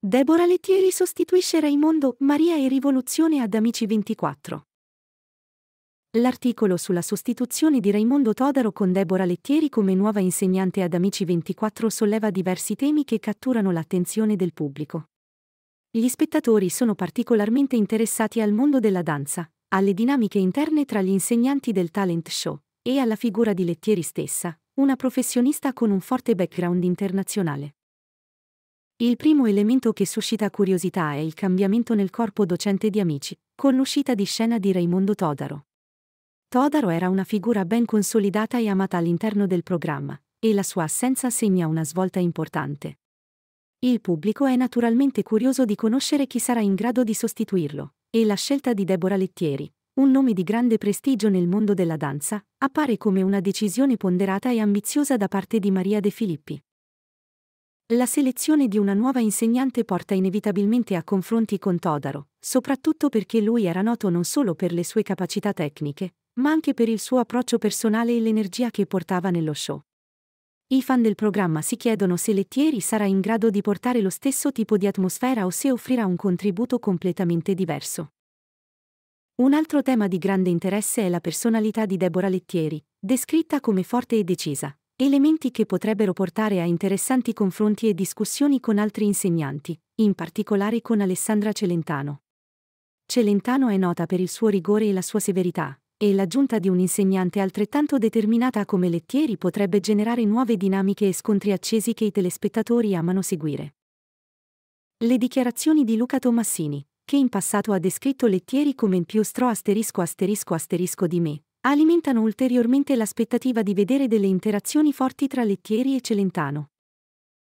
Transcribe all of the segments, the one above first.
Deborah Lettieri sostituisce Raimondo Maria e rivoluzione ad Amici 24. L'articolo sulla sostituzione di Raimondo Todaro con Deborah Lettieri come nuova insegnante ad Amici 24 solleva diversi temi che catturano l'attenzione del pubblico. Gli spettatori sono particolarmente interessati al mondo della danza, alle dinamiche interne tra gli insegnanti del talent show e alla figura di Lettieri stessa, una professionista con un forte background internazionale. Il primo elemento che suscita curiosità è il cambiamento nel corpo docente di Amici, con l'uscita di scena di Raimondo Todaro. Todaro era una figura ben consolidata e amata all'interno del programma, e la sua assenza segna una svolta importante. Il pubblico è naturalmente curioso di conoscere chi sarà in grado di sostituirlo, e la scelta di Deborah Lettieri, un nome di grande prestigio nel mondo della danza, appare come una decisione ponderata e ambiziosa da parte di Maria De Filippi. La selezione di una nuova insegnante porta inevitabilmente a confronti con Todaro, soprattutto perché lui era noto non solo per le sue capacità tecniche, ma anche per il suo approccio personale e l'energia che portava nello show. I fan del programma si chiedono se Lettieri sarà in grado di portare lo stesso tipo di atmosfera o se offrirà un contributo completamente diverso. Un altro tema di grande interesse è la personalità di Deborah Lettieri, descritta come forte e decisa, elementi che potrebbero portare a interessanti confronti e discussioni con altri insegnanti, in particolare con Alessandra Celentano. Celentano è nota per il suo rigore e la sua severità, e l'aggiunta di un insegnante altrettanto determinata come Lettieri potrebbe generare nuove dinamiche e scontri accesi che i telespettatori amano seguire. Le dichiarazioni di Luca Tommassini, che in passato ha descritto Lettieri come il più stro asterisco asterisco asterisco di me, alimentano ulteriormente l'aspettativa di vedere delle interazioni forti tra Lettieri e Celentano.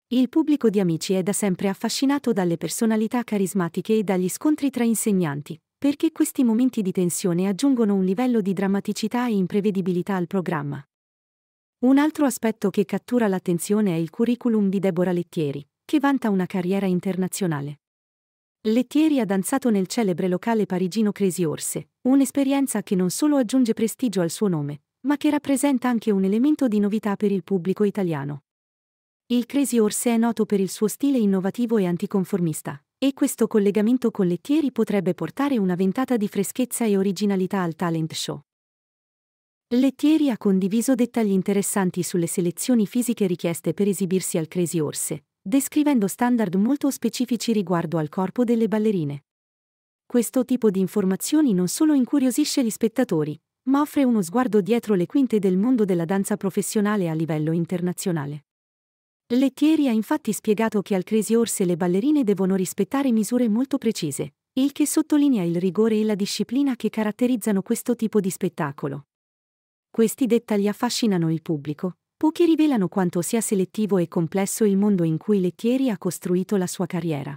Il pubblico di Amici è da sempre affascinato dalle personalità carismatiche e dagli scontri tra insegnanti, perché questi momenti di tensione aggiungono un livello di drammaticità e imprevedibilità al programma. Un altro aspetto che cattura l'attenzione è il curriculum di Deborah Lettieri, che vanta una carriera internazionale. Lettieri ha danzato nel celebre locale parigino Crazy Orse, Un'esperienza che non solo aggiunge prestigio al suo nome, ma che rappresenta anche un elemento di novità per il pubblico italiano. Il Crazy Horse è noto per il suo stile innovativo e anticonformista, e questo collegamento con Lettieri potrebbe portare una ventata di freschezza e originalità al talent show. Lettieri ha condiviso dettagli interessanti sulle selezioni fisiche richieste per esibirsi al Crazy Horse, descrivendo standard molto specifici riguardo al corpo delle ballerine. Questo tipo di informazioni non solo incuriosisce gli spettatori, ma offre uno sguardo dietro le quinte del mondo della danza professionale a livello internazionale. Lettieri ha infatti spiegato che al Crazy Horse le ballerine devono rispettare misure molto precise, il che sottolinea il rigore e la disciplina che caratterizzano questo tipo di spettacolo. Questi dettagli affascinano il pubblico, poiché rivelano quanto sia selettivo e complesso il mondo in cui Lettieri ha costruito la sua carriera.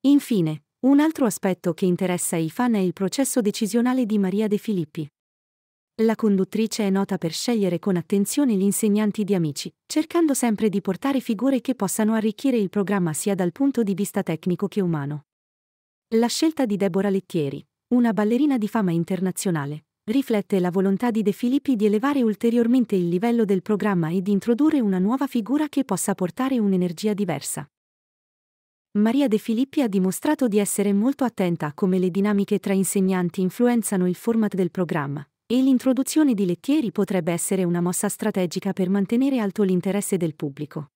Infine, un altro aspetto che interessa i fan è il processo decisionale di Maria De Filippi. La conduttrice è nota per scegliere con attenzione gli insegnanti di amici, cercando sempre di portare figure che possano arricchire il programma sia dal punto di vista tecnico che umano. La scelta di Deborah Lettieri, una ballerina di fama internazionale, riflette la volontà di De Filippi di elevare ulteriormente il livello del programma e di introdurre una nuova figura che possa portare un'energia diversa. Maria De Filippi ha dimostrato di essere molto attenta a come le dinamiche tra insegnanti influenzano il format del programma, e l'introduzione di lettieri potrebbe essere una mossa strategica per mantenere alto l'interesse del pubblico.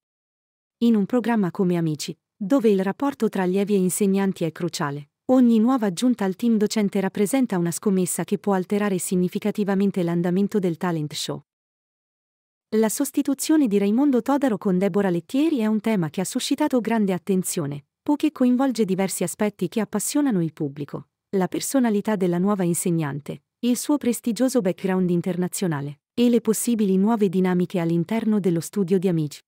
In un programma come Amici, dove il rapporto tra allievi e insegnanti è cruciale, ogni nuova aggiunta al team docente rappresenta una scommessa che può alterare significativamente l'andamento del talent show. La sostituzione di Raimondo Todaro con Deborah Lettieri è un tema che ha suscitato grande attenzione, poiché coinvolge diversi aspetti che appassionano il pubblico, la personalità della nuova insegnante, il suo prestigioso background internazionale e le possibili nuove dinamiche all'interno dello studio di Amici.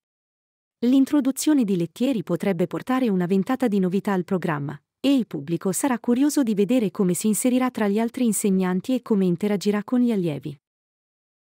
L'introduzione di Lettieri potrebbe portare una ventata di novità al programma, e il pubblico sarà curioso di vedere come si inserirà tra gli altri insegnanti e come interagirà con gli allievi.